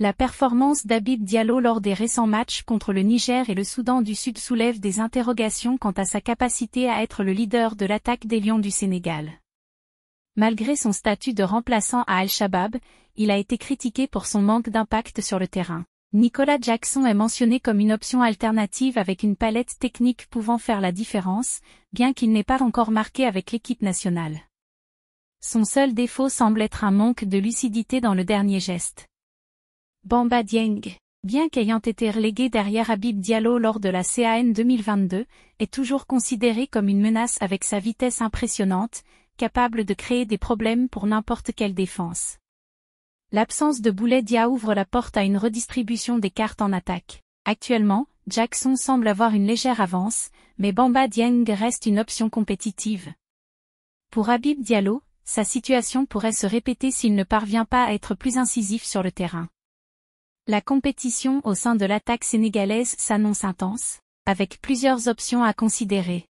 La performance d'Abid Diallo lors des récents matchs contre le Niger et le Soudan du Sud soulève des interrogations quant à sa capacité à être le leader de l'attaque des Lions du Sénégal. Malgré son statut de remplaçant à Al-Shabaab, il a été critiqué pour son manque d'impact sur le terrain. Nicolas Jackson est mentionné comme une option alternative avec une palette technique pouvant faire la différence, bien qu'il n'ait pas encore marqué avec l'équipe nationale. Son seul défaut semble être un manque de lucidité dans le dernier geste. Bamba Dieng, bien qu'ayant été relégué derrière Habib Diallo lors de la CAN 2022, est toujours considéré comme une menace avec sa vitesse impressionnante, capable de créer des problèmes pour n'importe quelle défense. L'absence de Dia ouvre la porte à une redistribution des cartes en attaque. Actuellement, Jackson semble avoir une légère avance, mais Bamba Dieng reste une option compétitive. Pour Habib Diallo, sa situation pourrait se répéter s'il ne parvient pas à être plus incisif sur le terrain. La compétition au sein de l'attaque sénégalaise s'annonce intense, avec plusieurs options à considérer.